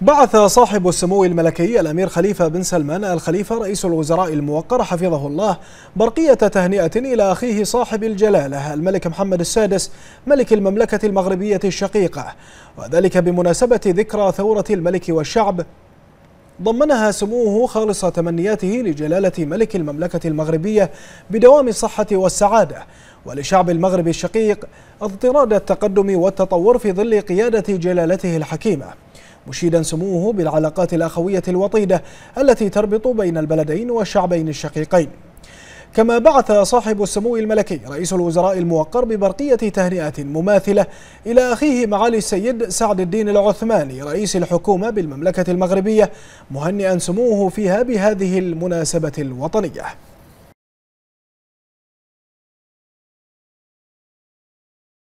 بعث صاحب السمو الملكي الأمير خليفة بن سلمان الخليفة رئيس الوزراء الموقر حفظه الله برقية تهنئة إلى أخيه صاحب الجلالة الملك محمد السادس ملك المملكة المغربية الشقيقة وذلك بمناسبة ذكرى ثورة الملك والشعب ضمنها سموه خالص تمنياته لجلالة ملك المملكة المغربية بدوام الصحة والسعادة ولشعب المغرب الشقيق اضطراد التقدم والتطور في ظل قيادة جلالته الحكيمة مشيدا سموه بالعلاقات الأخوية الوطيدة التي تربط بين البلدين والشعبين الشقيقين كما بعث صاحب السمو الملكي رئيس الوزراء الموقر ببرقية تهنئة مماثلة إلى أخيه معالي السيد سعد الدين العثماني رئيس الحكومة بالمملكة المغربية مهنئا سموه فيها بهذه المناسبة الوطنية